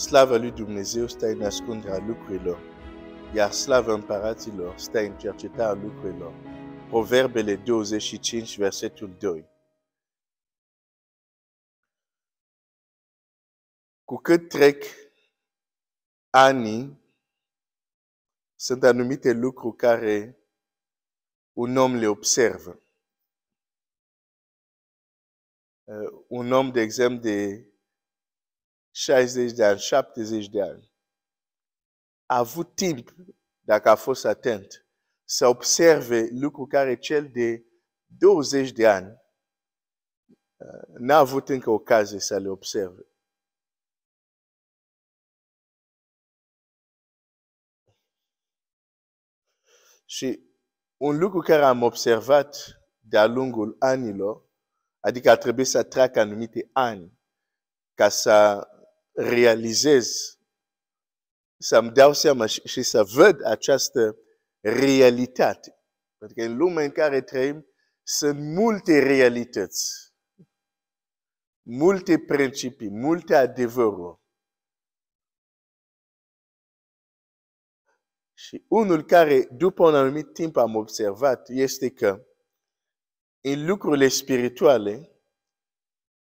Slavă lui Dumnezeu stă în ascunderea lucrurilor, iar slavă împăraților stă în cercetarea lucrurilor. Proverbele 25, versetul 2. Cu cât trec ani, sunt anumite lucruri care un om le observă. Uh, un om, de exemplu, de 60 de ani, 70 de ani, a avut timp, dacă a fost atent, să observe lucru care cel de 20 de ani uh, n-a avut încă ocazie să le observe. Și un lucru care am observat de-a lungul anilor, adică a trebuit să trac anumite ani ca să realizez, să-mi dau seama și să văd această realitate. Pentru că în lumea în care trăim sunt multe realități, multe principii, multe adevăruri. Și unul care, după un anumit timp, am observat este că în lucrurile spirituale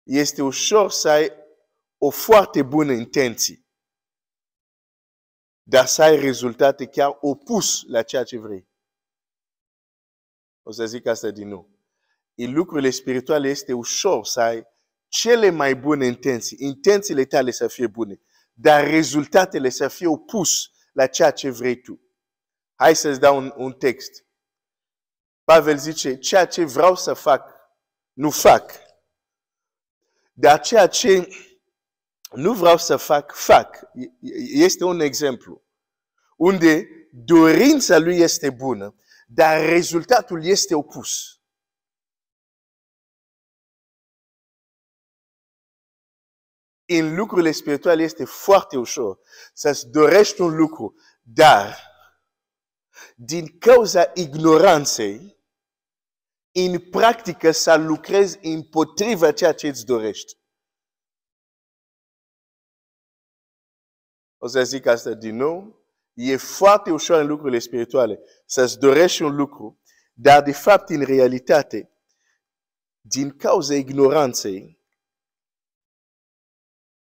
este ușor să ai o foarte bună intenție, dar să ai rezultate chiar opus la ceea ce vrei. O să zic asta din nou. În lucrurile spirituale este ușor să ai cele mai bune intenții, intențiile tale să fie bune, dar rezultatele să fie opus la ceea ce vrei tu. Hai să-ți dau un, un text. Pavel zice, ceea ce vreau să fac, nu fac. Dar ceea ce nu vreau să fac, fac. Este un exemplu unde dorința lui este bună, dar rezultatul este opus. În lucrurile spirituale este foarte ușor să-ți dorești un lucru, dar din cauza ignoranței, în practică să lucrezi împotriva ceea ce îți dorești. O să zic asta din nou. E foarte ușor în lucrurile spirituale să-ți dorești un lucru, dar de fapt, în realitate, din cauza ignoranței,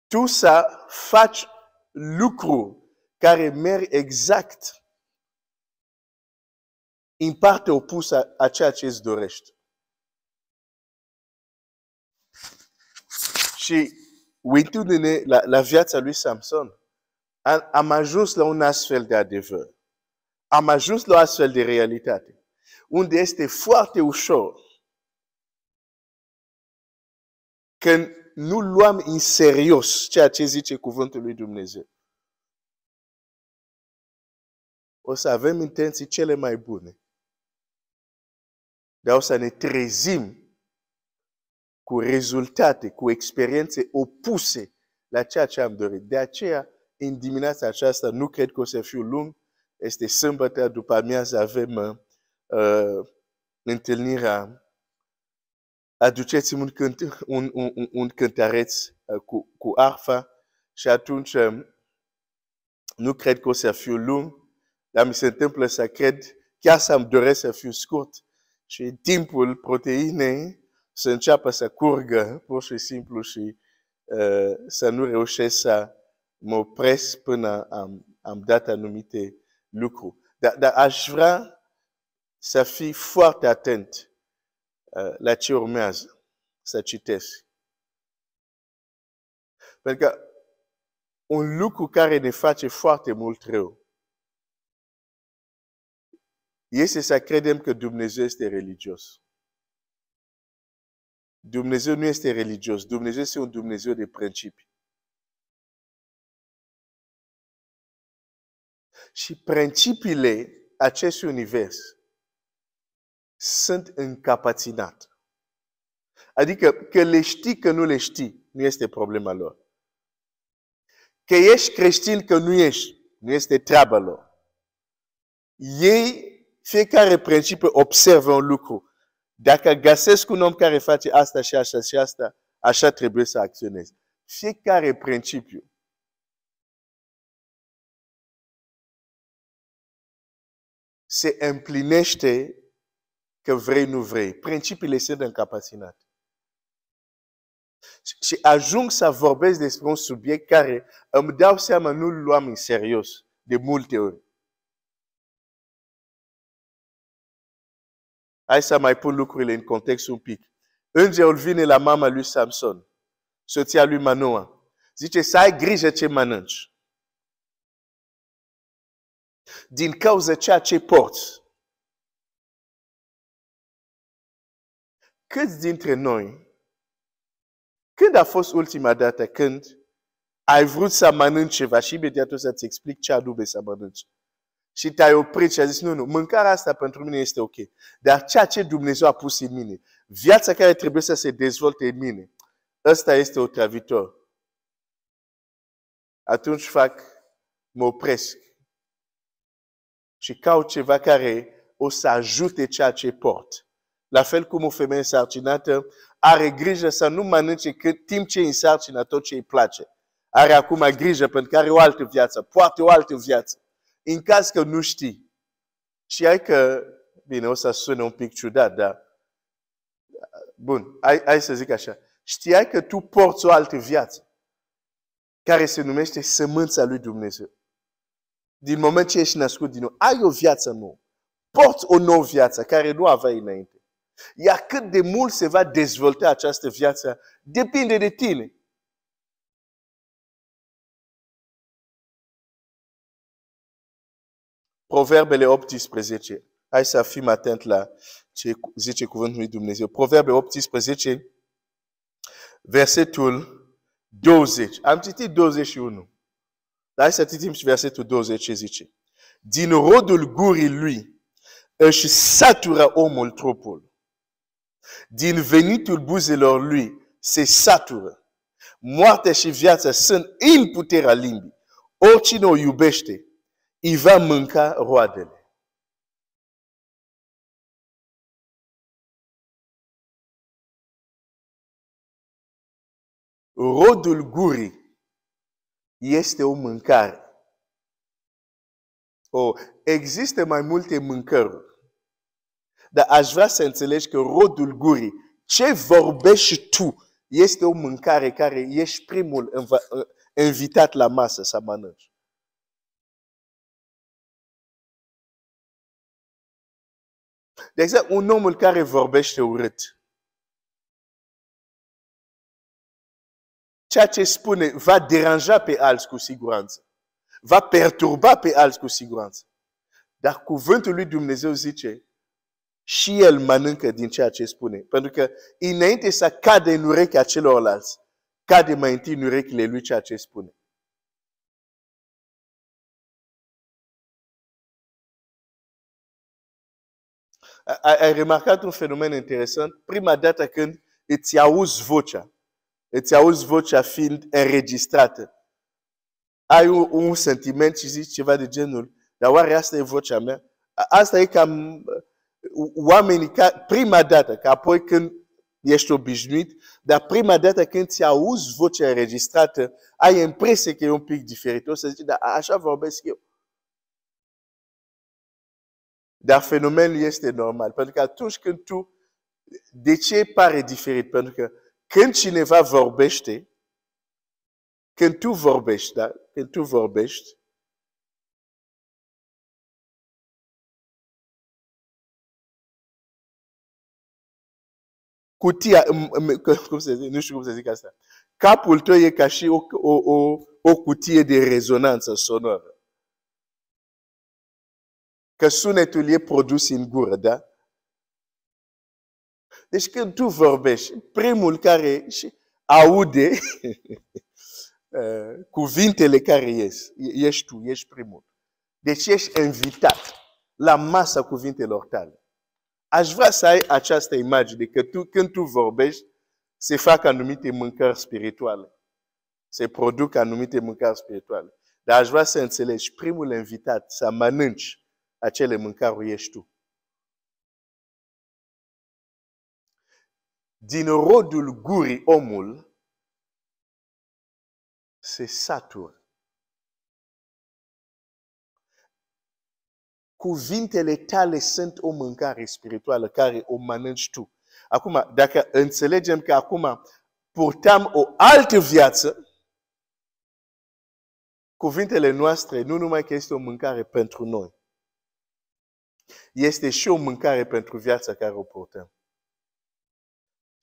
tu să faci lucru care merg exact în parte opusă a ceea ce îți dorești. Și uitându-ne la, la viața lui Samson, am ajuns la un astfel de adevăr. Am ajuns la o astfel de realitate, unde este foarte ușor că nu luăm în serios ceea ce zice cuvântul lui Dumnezeu. O să avem intenții cele mai bune, dar o să ne trezim cu rezultate, cu experiențe opuse la ceea ce am dorit. De aceea, în dimineața aceasta, nu cred că o să fiu lung, este sâmbătă, după amiază avem uh, uh întâlnirea. Aduceți-mi un, cânt, un, un, un, un uh, cu, cu arfa și atunci uh, nu cred că o să fiu lung, dar mi se întâmplă să cred, chiar să-mi doresc să fiu scurt și timpul proteinei să înceapă să curgă, pur și simplu, și uh, să nu reușesc să mă opresc până am, am dat anumite lucruri. Dar, dar aș vrea să fii foarte atent uh, la ce urmează, să citesc. Pentru că un lucru care ne face foarte mult rău este să credem că Dumnezeu este religios. Dumnezeu nu este religios. Dumnezeu este un Dumnezeu de principii. și principiile acestui univers sunt încapaținate. Adică că le știi, că nu le știi, nu este problema lor. Că ești creștin, că nu ești, nu este treaba lor. Ei, fiecare principiu observă un lucru. Dacă găsesc un om care face asta și asta și asta, așa trebuie să acționezi. Fiecare principiu se împlinește că vrei, nu vrei. Principiile sunt încapaținate. Și ajung să vorbesc despre un subiect care îmi dau seama nu-l luam în serios de multe ori. Hai să mai pun lucrurile în context un pic. Îngerul vine la mama lui Samson, soția lui Manoa. Zice, să ai grijă ce mănânci din cauza ceea ce port? Câți dintre noi, când a fost ultima dată când ai vrut să mănânci ceva și imediat o să-ți explic ce anume să mănânci? Și te-ai oprit și ai zis, nu, nu, mâncarea asta pentru mine este ok. Dar ceea ce Dumnezeu a pus în mine, viața care trebuie să se dezvolte în mine, ăsta este o travitor. Atunci fac, mă opresc și caut ceva care o să ajute ceea ce port. La fel cum o femeie însărcinată are grijă să nu mănânce cât timp ce însărcină tot ce îi place. Are acum grijă pentru că are o altă viață, poate o altă viață. În caz că nu știi. Și ai că, bine, o să sună un pic ciudat, dar bun, hai, hai să zic așa. Știai că tu porți o altă viață care se numește sămânța lui Dumnezeu din moment ce ești născut din nou, ai o viață nouă. Porți o nouă viață care nu aveai înainte. Iar cât de mult se va dezvolta această viață, depinde de tine. Proverbele 18. Hai să fim atent la ce zice cuvântul lui Dumnezeu. Proverbe 18, versetul 20. Am citit 21. Dar hai să citim și versetul 20 ce zice. Din rodul gurii lui își satură omul trupul. Din venitul buzelor lui se satură. Moarte și viață sunt în puterea limbii. Oricine o iubește, îi va mânca roadele. Rodul gurii este o mâncare. O, există mai multe mâncăruri. Dar aș vrea să înțelegi că rodul gurii, ce vorbești tu, este o mâncare care ești primul ă, invitat la masă să mănânci. De exemplu, un omul care vorbește urât. ceea ce spune va deranja pe alți cu siguranță. Va perturba pe alți cu siguranță. Dar cuvântul lui Dumnezeu zice, și el mănâncă din ceea ce spune. Pentru că înainte să cade în urechea celorlalți, cade mai întâi în urechile lui ceea ce spune. Ai remarcat un fenomen interesant? Prima dată când îți auzi vocea, îți auzi vocea fiind înregistrată. Ai un, un sentiment și zici ceva de genul, dar oare asta e vocea mea? Asta e cam oamenii, ca prima dată, ca apoi când ești obișnuit, dar prima dată când ți auzi vocea înregistrată, ai impresie că e un pic diferit. O să zici, dar așa vorbesc eu. Dar fenomenul este normal, pentru că atunci când tu, de ce pare diferit? Pentru că când cineva vorbește, când tu vorbești, da? Când tu vorbești, cutia, cum se zice, nu știu cum se zice asta, capul tău e ca și o, o, o, o cutie de rezonanță sonoră. Că sunetul e produs în gură, da? Deci când tu vorbești, primul care aude eh, cuvintele care ies, ești tu, ești primul. Deci ești invitat la masa cuvintelor tale. Aș vrea să ai această imagine, că tu, când tu vorbești, se fac anumite mâncări spirituale. Se produc anumite mâncări spirituale. Dar aș vrea să înțelegi, primul invitat să mănânci acele mâncăruri ești tu. din rodul gurii omul se satură. Cuvintele tale sunt o mâncare spirituală care o mănânci tu. Acum, dacă înțelegem că acum purtam o altă viață, cuvintele noastre nu numai că este o mâncare pentru noi, este și o mâncare pentru viața care o purtăm.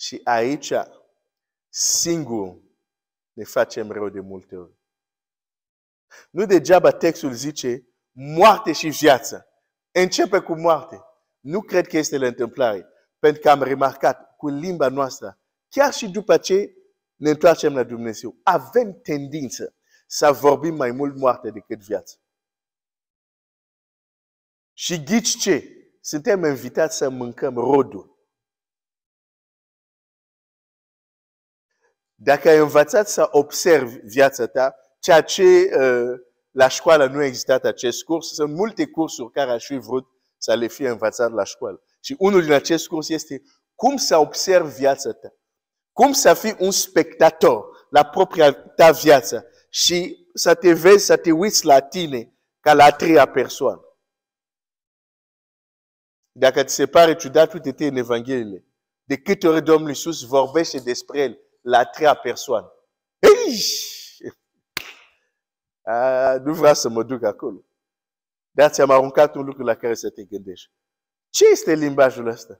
Și aici, singur, ne facem rău de multe ori. Nu degeaba textul zice moarte și viață. Începe cu moarte. Nu cred că este la întâmplare, pentru că am remarcat cu limba noastră, chiar și după ce ne întoarcem la Dumnezeu, avem tendință să vorbim mai mult moarte decât viață. Și ghici ce? Suntem invitați să mâncăm rodul Dacă ai învățat să observi viața ta, ceea ce uh, la școală nu a existat acest curs, sunt multe cursuri care aș fi vrut să le fie învățat la școală. Și unul din acest curs este cum să observi viața ta. Cum să fii un spectator la propria ta viață și să te vezi, să te uiți la tine ca la a treia persoană. Dacă ți se pare ciudat, tu te în Evanghelie. De câte ori Domnul Iisus vorbește despre el, l'attrait à personne. Ah, nous vreau mă duc acolo. Dați am aruncat un lucru la care să te gândești. Ce este limbajul ăsta?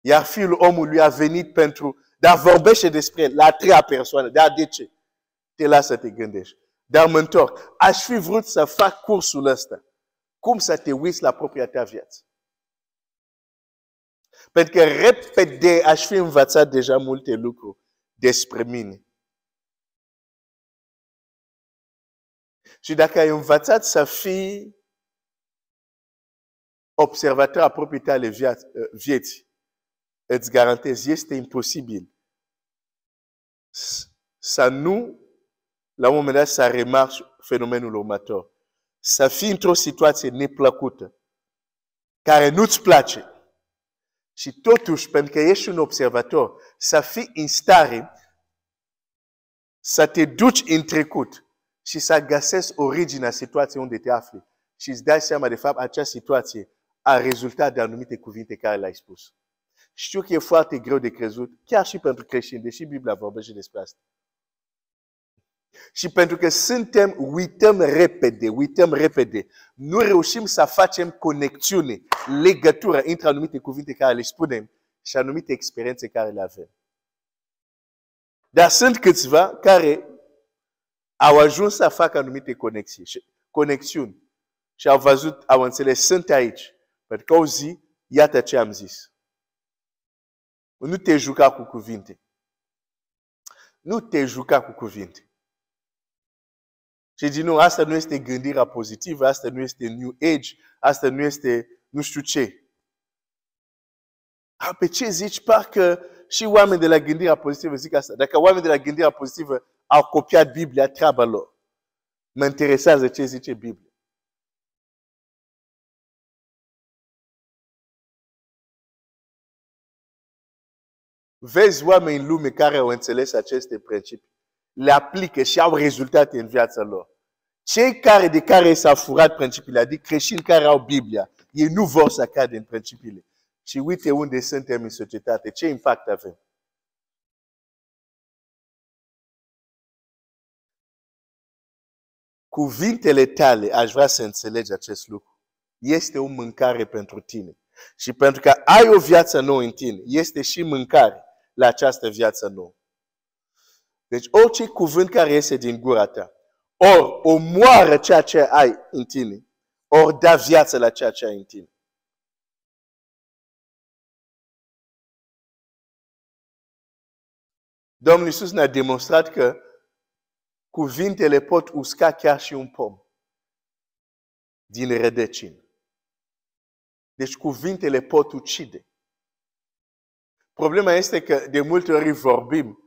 Iar fiul omului a venit pentru, dar vorbește despre la a treia persoană. Dar de ce? Te lasă să te gândești. Dar mă întorc. Aș fi vrut să fac cursul ăsta. Cum să te uiți la propria ta viață? Pentru că repede aș fi învățat deja multe lucruri despre mine. Și dacă ai învățat să fii observator a proprii tale uh, vieții, îți garantez, este imposibil să nu, la un moment dat, să remarci fenomenul următor. Să fii într-o situație neplăcută, care nu-ți place, și totuși, pentru că ești un observator, să fii în stare să te duci în trecut și să găsești originea situației unde te afli și îți dai seama, de fapt, acea situație a rezultat de anumite cuvinte care le-ai spus. Știu că e foarte greu de crezut, chiar și pentru creștini, deși Biblia vorbește despre asta. Și pentru că suntem, uităm repede, uităm repede. Nu reușim să facem conexiune, legătură între anumite cuvinte care le spunem și anumite experiențe care le avem. Dar sunt câțiva care au ajuns să facă anumite conexii, conexiuni și au văzut, au înțeles, sunt aici. Pentru că au zi, iată ce am zis. Nu te juca cu cuvinte. Nu te juca cu cuvinte. Și din nou, asta nu este gândirea pozitivă, asta nu este New Age, asta nu este nu știu ce. A, pe ce zici? Parcă și oameni de la gândirea pozitivă zic asta. Dacă oameni de la gândirea pozitivă au copiat Biblia, treaba lor. Mă interesează ce zice Biblia. Vezi oameni în lume care au înțeles aceste principii le aplică și au rezultate în viața lor. Cei care de care s a furat principiile, adică creștini care au Biblia, ei nu vor să cadă în principiile. Și uite unde suntem în societate, ce impact avem. Cuvintele tale, aș vrea să înțelegi acest lucru, este o mâncare pentru tine. Și pentru că ai o viață nouă în tine, este și mâncare la această viață nouă. Deci orice cuvânt care iese din gura ta, ori omoară ceea ce ai în tine, ori da viață la ceea ce ai în tine. Domnul Iisus ne-a demonstrat că cuvintele pot usca chiar și un pom din rădăcină. Deci cuvintele pot ucide. Problema este că de multe ori vorbim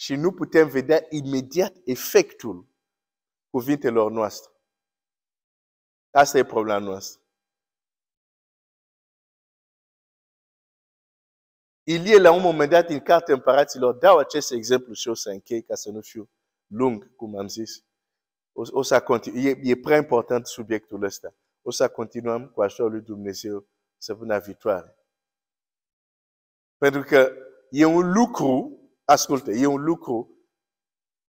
și nu putem vedea imediat efectul cuvintelor noastre. Asta e problema noastră. Ilie, la un moment dat, în cartea împăraților, dau acest exemplu și o să închei ca să nu fiu lung, cum am zis. O, o să continu, e, e prea important subiectul ăsta. O să continuăm cu ajutorul lui Dumnezeu săptămâna viitoare. Pentru că e un lucru Ascultă, e un lucru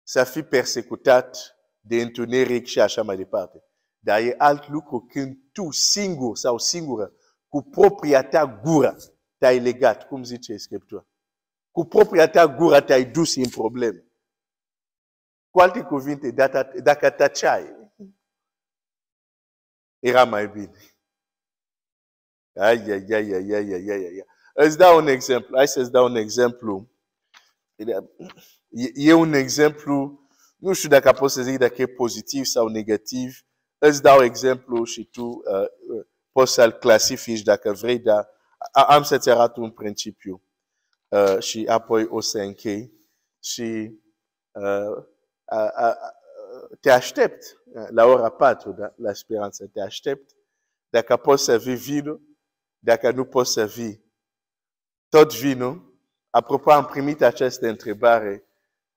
să fi persecutat de întuneric și așa mai departe. Dar e alt lucru când tu singur sau singură, cu propria ta gură, te-ai legat, cum zice Scriptura. Cu propria ta gură te-ai dus în probleme. Cu alte cuvinte, dacă tăceai, era mai bine. Ai, ai, ai, ai, ai, ai, ai, ai. Îți dau un exemplu. Hai să-ți dau un exemplu e un exemplu, nu știu dacă pot să zic dacă e pozitiv sau negativ, îți dau exemplu și tu uh, uh poți să-l clasifici dacă vrei, dar am să-ți arăt un principiu uh, și apoi o să închei și uh, uh, uh, te aștept uh, la ora 4 da, la speranță, te aștept dacă poți să vii vinul, dacă nu poți să vii tot vinul, Apropo, am primit această întrebare.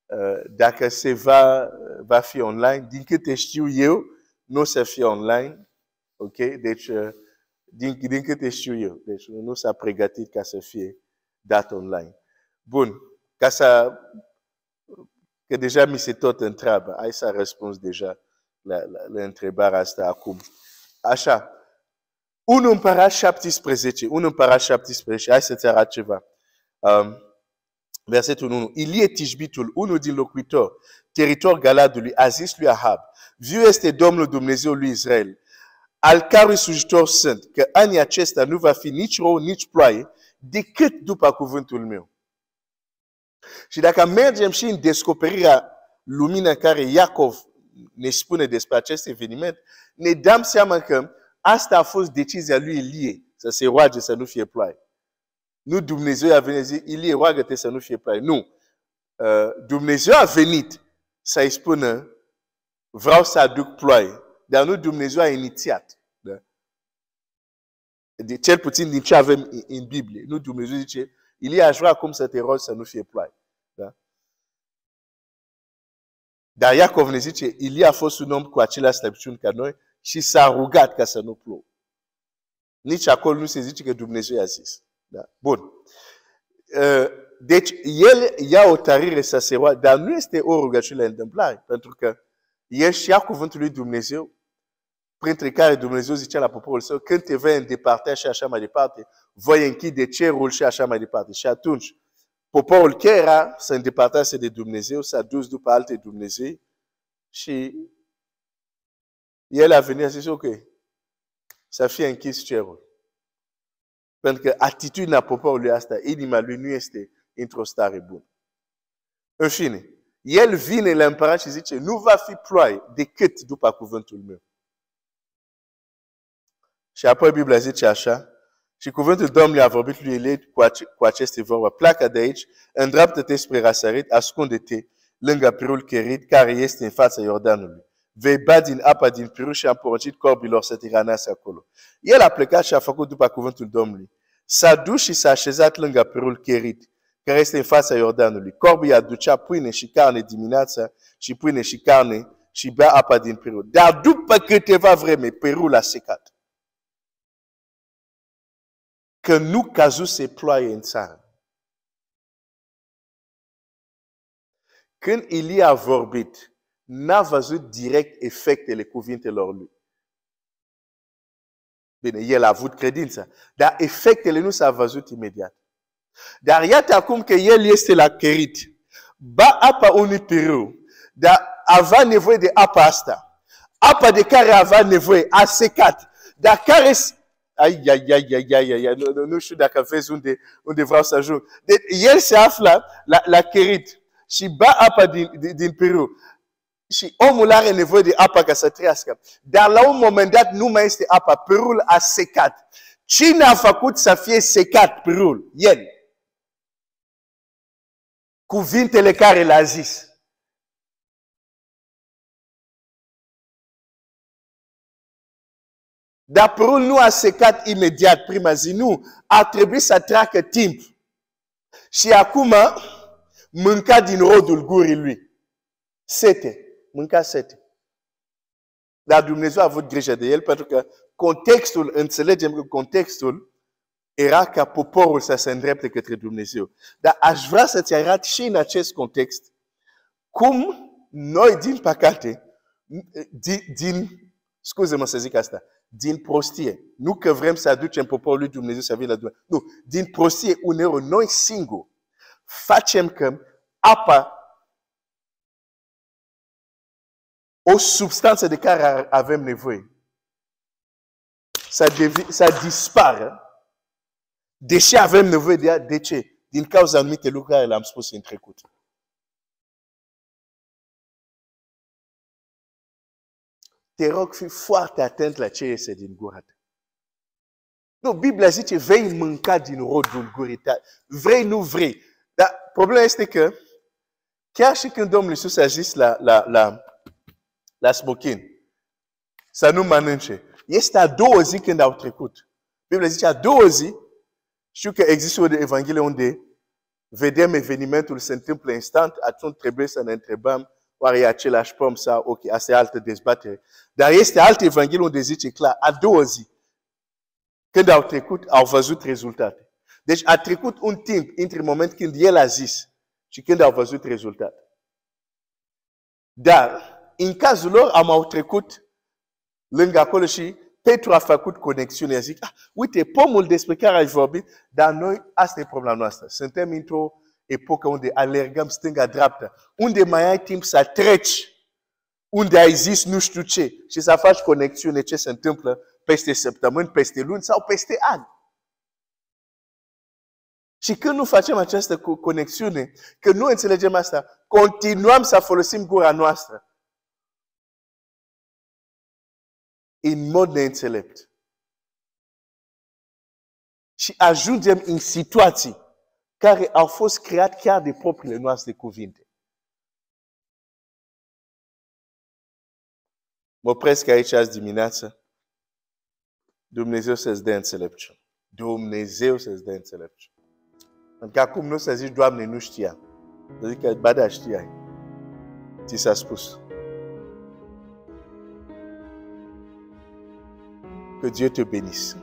Uh, dacă se va, uh, va fi online, din câte știu eu, nu o să fie online. Ok? Deci, uh, din, din câte știu eu. Deci, nu s-a pregătit ca să fie dat online. Bun. Ca să... Că deja mi se tot întreabă. Hai să răspuns deja la, la, la întrebarea asta acum. Așa. 1 împărat 17. 1 împărat 17. Hai să-ți arăt ceva. Um, Versetul 1. Ilie Tijbitul, unul din locuitor, teritor Galadului, a zis lui Ahab, viu este Domnul Dumnezeu lui Israel, al cărui sujitor sunt, că anii acesta nu va fi nici rău, nici ploaie, decât după cuvântul meu. Și dacă mergem și în descoperirea lumină care Iacov ne spune despre acest eveniment, ne dăm seama că asta a fost decizia lui Ilie, să se roage să nu fie ploaie. Nu Dumnezeu a venit zi, Ilie, oagă-te să nu fie ploaie. Nu. Uh, Dumnezeu a venit să-i spună, vreau să aduc ploaie. Dar nu Dumnezeu a inițiat. Da? De, cel puțin din ce avem în, în Biblie. Nu Dumnezeu zice, Ilie, aș vrea acum să te rogi să nu fie ploaie. Da? Dar Iacov ne zice, Ilie a fost un om cu aceleași slăbiciuni ca noi și s-a rugat ca să nu plouă. Nici acolo nu se zice că Dumnezeu i-a zis. Da? Bun. Ă, deci, el ia o tarire roage, dar nu este o rugăciune la întâmplare, pentru că el și ia cuvântul lui Dumnezeu, printre care Dumnezeu zicea la poporul său, când te vei îndepărta și așa mai departe, voi închide cerul și așa mai departe. Și atunci, poporul care era să îndepărtase de Dumnezeu, s-a dus după alte Dumnezeu și el a venit și zis, ok, să fie închis cerul. Pentru că atitudinea poporului asta, inima lui nu este într-o stare bună. În fine, el vine la împărat și zice, nu va fi ploaie decât după cuvântul meu. Și apoi Biblia zice așa, și cuvântul Domnului a vorbit lui Elie cu, ace- cu aceste vorbe. Pleacă de aici, îndreaptă-te spre Rasarit, ascunde-te lângă pirul Cherit, care este în fața Iordanului vei ba din apa din pirul și a împărăcit corbilor să tiranați acolo. El a plecat și a făcut după cuvântul Domnului. S-a dus și s-a așezat lângă pirul Cherit, care este în fața Iordanului. Corbii aducea pâine și carne dimineața și pâine și carne și bea apa din pirul. Dar după câteva vreme, pirul a secat. Că nu se ploaie în țară. Când Ilie a vorbit, n-a văzut direct efectele cuvintelor lui. Bine, el a avut credință, dar efectele nu s-au văzut imediat. Dar iată acum că el este la cherit. Da, da, ba apa unui periu, dar avea nevoie de apa asta. Apa de care avea nevoie a secat. Dar care ai, ai, ai, ai, ai, ai, ai, nu, nu știu dacă vezi unde, unde vreau să ajung. Deci, el se află la, la Cherit și ba apa din, din, din Peru și omul are nevoie de apa ca să trăiască. Dar la un moment dat nu mai este apa. Părul a secat. Cine a făcut să fie secat părul? El. Cuvintele care l a zis. Dar părul nu a secat imediat prima zi, nu. A trebuit să treacă timp. Și acum mânca din rodul gurii lui. Sete mânca sete. Dar Dumnezeu a avut grijă de el pentru că contextul, înțelegem că contextul era ca poporul să se îndrepte către Dumnezeu. Dar aș vrea să-ți arăt și în acest context cum noi, din păcate, din, din scuze-mă să zic asta, din prostie. Nu că vrem să aducem poporul lui Dumnezeu să vină la Dumnezeu. Nu, din prostie, uneori noi singuri facem că apa o substanță de care avem nevoie. Să, devi, să dispară, deși avem nevoie de ea, de ce? Din cauza anumite lucruri care le-am spus în trecut. Te rog, fii foarte atent la ce iese din gura ta. Nu, Biblia zice, vei mânca din rodul gurii tale. Vrei, nu vrei. Dar problema este că, chiar și când Domnul Iisus a zis la, la, la, la smochin. Să nu mănânce. Este a doua zi când au trecut. Biblia zice a doua zi. Știu că există o evanghelie unde vedem evenimentul se întâmplă instant, atunci trebuie să ne întrebăm oare e același pom sau ok, asta e altă dezbatere. Dar este altă evanghelie unde zice clar, a doua zi. Când au trecut, au văzut rezultate. Deci a trecut un timp între moment când el a zis și când au văzut rezultate. Dar în cazul lor am au trecut lângă acolo și Petru a făcut conexiune. zis, ah, uite, pomul despre care ai vorbit, dar noi, asta e problema noastră. Suntem într-o epocă unde alergăm stânga-dreapta, unde mai ai timp să treci, unde ai zis nu știu ce, și să faci conexiune ce se întâmplă peste săptămâni, peste luni sau peste ani. Și când nu facem această conexiune, când nu înțelegem asta, continuăm să folosim gura noastră în de înțelept. Și ajungem în situații care au fost create chiar de propriile noastre cuvinte. Mă opresc aici azi dimineață. Dumnezeu să-ți dea înțelepciune. Dumnezeu să-ți dea înțelepciune. Pentru că acum nu să zici, Doamne, nu știa. Să zic că, ba da, știai. Ți s-a spus. Que Dieu te bénisse.